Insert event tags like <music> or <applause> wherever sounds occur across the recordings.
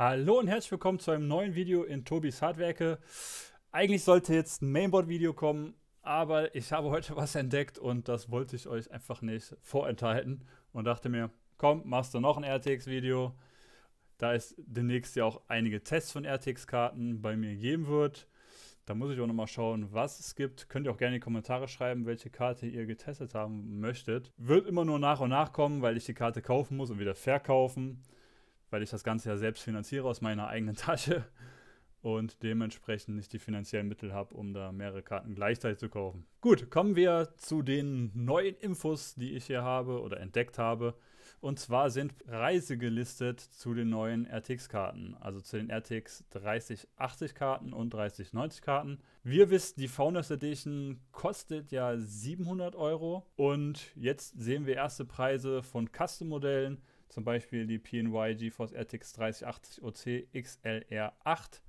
Hallo und herzlich willkommen zu einem neuen Video in Tobis Hardwerke. Eigentlich sollte jetzt ein Mainboard-Video kommen, aber ich habe heute <laughs> was entdeckt und das wollte ich euch einfach nicht vorenthalten und dachte mir, komm, machst du noch ein RTX-Video. Da es demnächst ja auch einige Tests von RTX-Karten bei mir geben wird. Da muss ich auch nochmal schauen, was es gibt. Könnt ihr auch gerne in die Kommentare schreiben, welche Karte ihr getestet haben möchtet. Wird immer nur nach und nach kommen, weil ich die Karte kaufen muss und wieder verkaufen weil ich das Ganze ja selbst finanziere aus meiner eigenen Tasche und dementsprechend nicht die finanziellen Mittel habe, um da mehrere Karten gleichzeitig zu kaufen. Gut, kommen wir zu den neuen Infos, die ich hier habe oder entdeckt habe. Und zwar sind Preise gelistet zu den neuen RTX-Karten, also zu den RTX 3080-Karten und 3090-Karten. Wir wissen, die Founders Edition kostet ja 700 Euro und jetzt sehen wir erste Preise von Custom-Modellen zum Beispiel die PNY GeForce RTX 3080 OC XLR8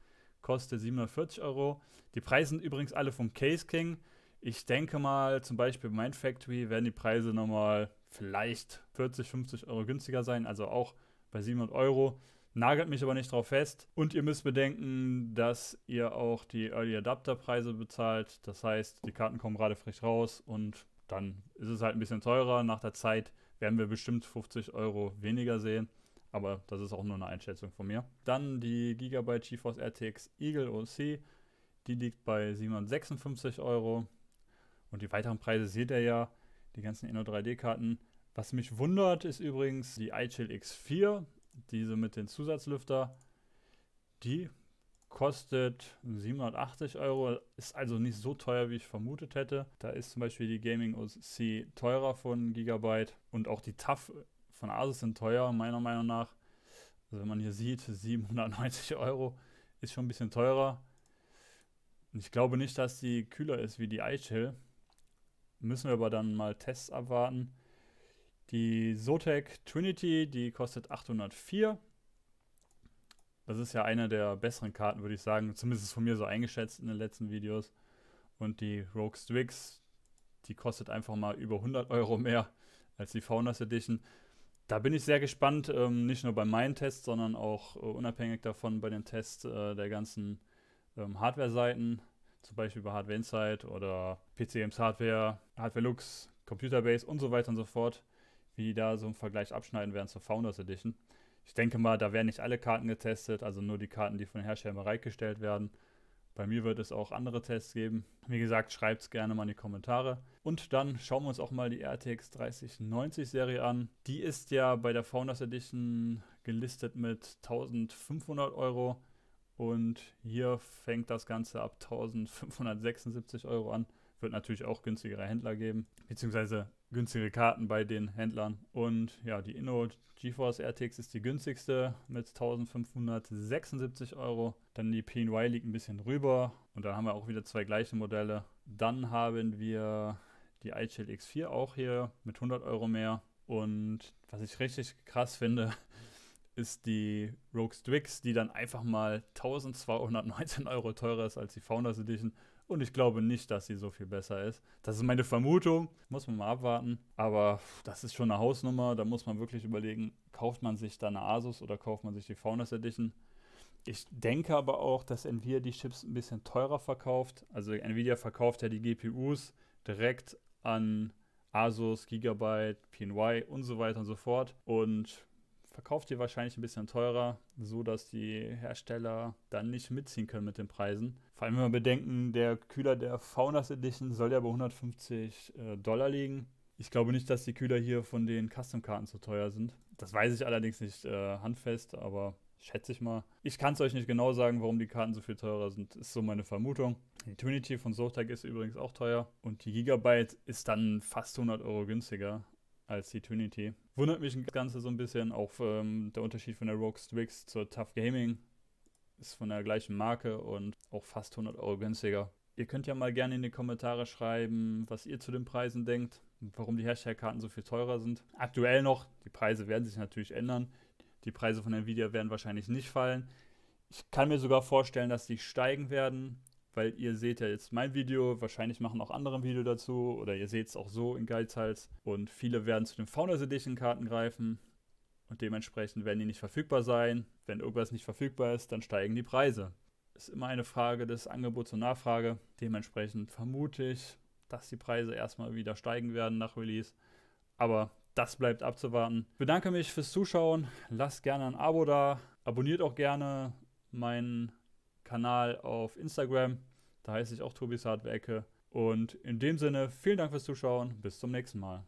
kostet 740 Euro. Die Preise sind übrigens alle vom Case King. Ich denke mal, zum Beispiel bei Mindfactory werden die Preise nochmal vielleicht 40, 50 Euro günstiger sein, also auch bei 700 Euro. Nagelt mich aber nicht drauf fest. Und ihr müsst bedenken, dass ihr auch die Early Adapter Preise bezahlt. Das heißt, die Karten kommen gerade frisch raus und dann ist es halt ein bisschen teurer. Nach der Zeit werden wir bestimmt 50 Euro weniger sehen. Aber das ist auch nur eine Einschätzung von mir. Dann die Gigabyte GeForce RTX Eagle OC. Die liegt bei 756 Euro. Und die weiteren Preise seht ihr ja. Die ganzen Inno 3D-Karten. Was mich wundert, ist übrigens die iChill X4. Diese mit den Zusatzlüfter. Die kostet 780 Euro, ist also nicht so teuer, wie ich vermutet hätte. Da ist zum Beispiel die Gaming OC teurer von Gigabyte und auch die TAF von Asus sind teuer, meiner Meinung nach. Also wenn man hier sieht, 790 Euro ist schon ein bisschen teurer. Ich glaube nicht, dass die kühler ist wie die iChill. Müssen wir aber dann mal Tests abwarten. Die Zotec Trinity, die kostet 804 das ist ja eine der besseren Karten, würde ich sagen. Zumindest von mir so eingeschätzt in den letzten Videos. Und die Rogue Strix, die kostet einfach mal über 100 Euro mehr als die Founders Edition. Da bin ich sehr gespannt, ähm, nicht nur bei meinen Tests, sondern auch äh, unabhängig davon bei den Tests äh, der ganzen ähm, Hardware-Seiten, zum Beispiel bei Hardware Insight oder PCMs Hardware, Hardware Lux, Computer Base und so weiter und so fort, wie die da so einen Vergleich abschneiden werden zur Founders Edition. Ich denke mal, da werden nicht alle Karten getestet, also nur die Karten, die von der Hersteller bereitgestellt werden. Bei mir wird es auch andere Tests geben. Wie gesagt, schreibt es gerne mal in die Kommentare. Und dann schauen wir uns auch mal die RTX 3090 Serie an. Die ist ja bei der Founders Edition gelistet mit 1500 Euro. Und hier fängt das Ganze ab 1576 Euro an. Wird natürlich auch günstigere Händler geben, beziehungsweise günstigere Karten bei den Händlern. Und ja, die Inno GeForce RTX ist die günstigste mit 1576 Euro. Dann die PNY liegt ein bisschen rüber. Und dann haben wir auch wieder zwei gleiche Modelle. Dann haben wir die iChill X4 auch hier mit 100 Euro mehr. Und was ich richtig krass finde, ist die Rogue Strix, die dann einfach mal 1219 Euro teurer ist als die Founders Edition. Und ich glaube nicht, dass sie so viel besser ist. Das ist meine Vermutung. Muss man mal abwarten. Aber das ist schon eine Hausnummer. Da muss man wirklich überlegen, kauft man sich da eine Asus oder kauft man sich die Founders Edition? Ich denke aber auch, dass Nvidia die Chips ein bisschen teurer verkauft. Also Nvidia verkauft ja die GPUs direkt an Asus, Gigabyte, PNY und so weiter und so fort. Und verkauft ihr wahrscheinlich ein bisschen teurer, so dass die Hersteller dann nicht mitziehen können mit den Preisen. Vor allem, wenn wir bedenken, der Kühler der Faunas Edition soll ja bei 150 äh, Dollar liegen. Ich glaube nicht, dass die Kühler hier von den Custom-Karten zu teuer sind. Das weiß ich allerdings nicht äh, handfest, aber schätze ich mal. Ich kann es euch nicht genau sagen, warum die Karten so viel teurer sind. Ist so meine Vermutung. Die Trinity von Zotac ist übrigens auch teuer und die Gigabyte ist dann fast 100 Euro günstiger als die Trinity. Wundert mich das Ganze so ein bisschen, auch ähm, der Unterschied von der Rogue Strix zur Tough Gaming ist von der gleichen Marke und auch fast 100 Euro günstiger. Ihr könnt ja mal gerne in die Kommentare schreiben, was ihr zu den Preisen denkt, warum die Hersteller-Karten so viel teurer sind. Aktuell noch, die Preise werden sich natürlich ändern. Die Preise von Nvidia werden wahrscheinlich nicht fallen. Ich kann mir sogar vorstellen, dass die steigen werden weil ihr seht ja jetzt mein Video, wahrscheinlich machen auch andere ein Video dazu oder ihr seht es auch so in Geizhals und viele werden zu den Founders Edition Karten greifen und dementsprechend werden die nicht verfügbar sein. Wenn irgendwas nicht verfügbar ist, dann steigen die Preise. Ist immer eine Frage des Angebots und Nachfrage. Dementsprechend vermute ich, dass die Preise erstmal wieder steigen werden nach Release. Aber das bleibt abzuwarten. Ich bedanke mich fürs Zuschauen. Lasst gerne ein Abo da. Abonniert auch gerne meinen Kanal auf Instagram. Da heiße ich auch Tobis hardware Und in dem Sinne, vielen Dank fürs Zuschauen. Bis zum nächsten Mal.